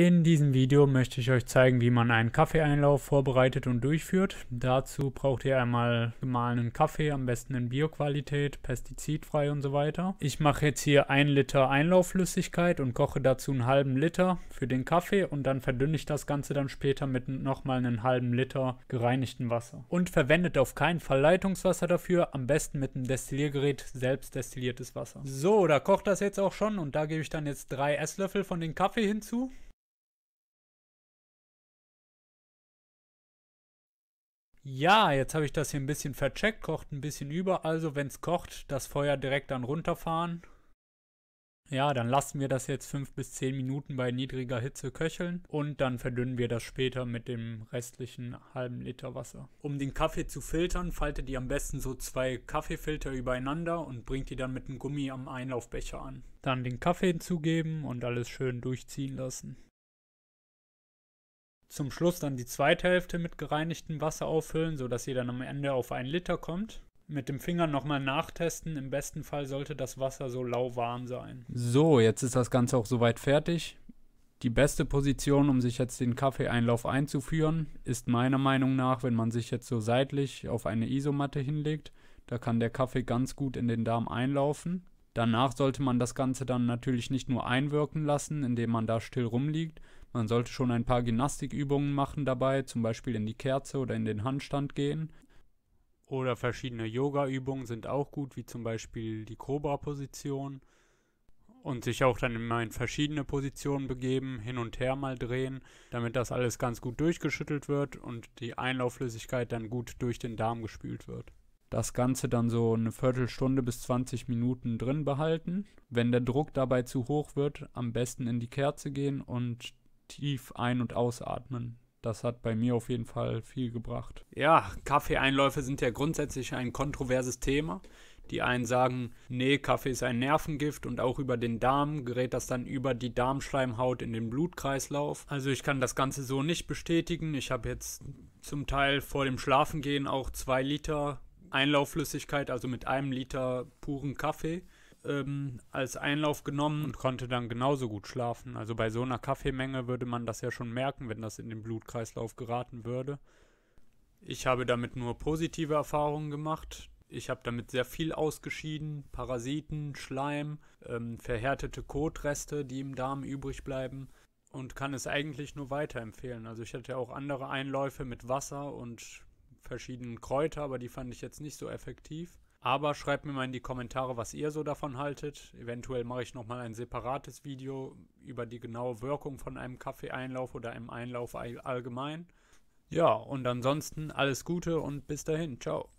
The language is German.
In diesem Video möchte ich euch zeigen, wie man einen Kaffeeeinlauf vorbereitet und durchführt. Dazu braucht ihr einmal gemahlenen Kaffee, am besten in Bioqualität, pestizidfrei und so weiter. Ich mache jetzt hier 1 Liter Einlaufflüssigkeit und koche dazu einen halben Liter für den Kaffee und dann verdünne ich das Ganze dann später mit nochmal einen halben Liter gereinigten Wasser. Und verwendet auf keinen Fall Leitungswasser dafür, am besten mit einem Destilliergerät selbst destilliertes Wasser. So, da kocht das jetzt auch schon und da gebe ich dann jetzt drei Esslöffel von dem Kaffee hinzu. Ja, jetzt habe ich das hier ein bisschen vercheckt, kocht ein bisschen über. Also, wenn es kocht, das Feuer direkt dann runterfahren. Ja, dann lassen wir das jetzt 5 bis 10 Minuten bei niedriger Hitze köcheln und dann verdünnen wir das später mit dem restlichen halben Liter Wasser. Um den Kaffee zu filtern, faltet ihr am besten so zwei Kaffeefilter übereinander und bringt die dann mit dem Gummi am Einlaufbecher an. Dann den Kaffee hinzugeben und alles schön durchziehen lassen zum Schluss dann die zweite Hälfte mit gereinigtem Wasser auffüllen, sodass ihr dann am Ende auf einen Liter kommt. Mit dem Finger nochmal nachtesten. Im besten Fall sollte das Wasser so lauwarm sein. So, jetzt ist das Ganze auch soweit fertig. Die beste Position, um sich jetzt den Kaffeeeinlauf einzuführen, ist meiner Meinung nach, wenn man sich jetzt so seitlich auf eine Isomatte hinlegt. Da kann der Kaffee ganz gut in den Darm einlaufen. Danach sollte man das Ganze dann natürlich nicht nur einwirken lassen, indem man da still rumliegt. Man sollte schon ein paar Gymnastikübungen machen dabei, zum Beispiel in die Kerze oder in den Handstand gehen. Oder verschiedene Yoga-Übungen sind auch gut, wie zum Beispiel die Cobra-Position. Und sich auch dann immer in verschiedene Positionen begeben, hin und her mal drehen, damit das alles ganz gut durchgeschüttelt wird und die Einlaufflüssigkeit dann gut durch den Darm gespült wird das Ganze dann so eine Viertelstunde bis 20 Minuten drin behalten. Wenn der Druck dabei zu hoch wird, am besten in die Kerze gehen und tief ein- und ausatmen. Das hat bei mir auf jeden Fall viel gebracht. Ja, Kaffeeeinläufe sind ja grundsätzlich ein kontroverses Thema. Die einen sagen, nee, Kaffee ist ein Nervengift und auch über den Darm gerät das dann über die Darmschleimhaut in den Blutkreislauf. Also ich kann das Ganze so nicht bestätigen. Ich habe jetzt zum Teil vor dem Schlafengehen auch zwei Liter Einlaufflüssigkeit, also mit einem Liter puren Kaffee, ähm, als Einlauf genommen und konnte dann genauso gut schlafen. Also bei so einer Kaffeemenge würde man das ja schon merken, wenn das in den Blutkreislauf geraten würde. Ich habe damit nur positive Erfahrungen gemacht. Ich habe damit sehr viel ausgeschieden. Parasiten, Schleim, ähm, verhärtete Kotreste, die im Darm übrig bleiben. Und kann es eigentlich nur weiterempfehlen. Also ich hatte ja auch andere Einläufe mit Wasser und verschiedenen Kräuter, aber die fand ich jetzt nicht so effektiv. Aber schreibt mir mal in die Kommentare, was ihr so davon haltet. Eventuell mache ich nochmal ein separates Video über die genaue Wirkung von einem Kaffeeeinlauf oder einem Einlauf allgemein. Ja, und ansonsten alles Gute und bis dahin. Ciao.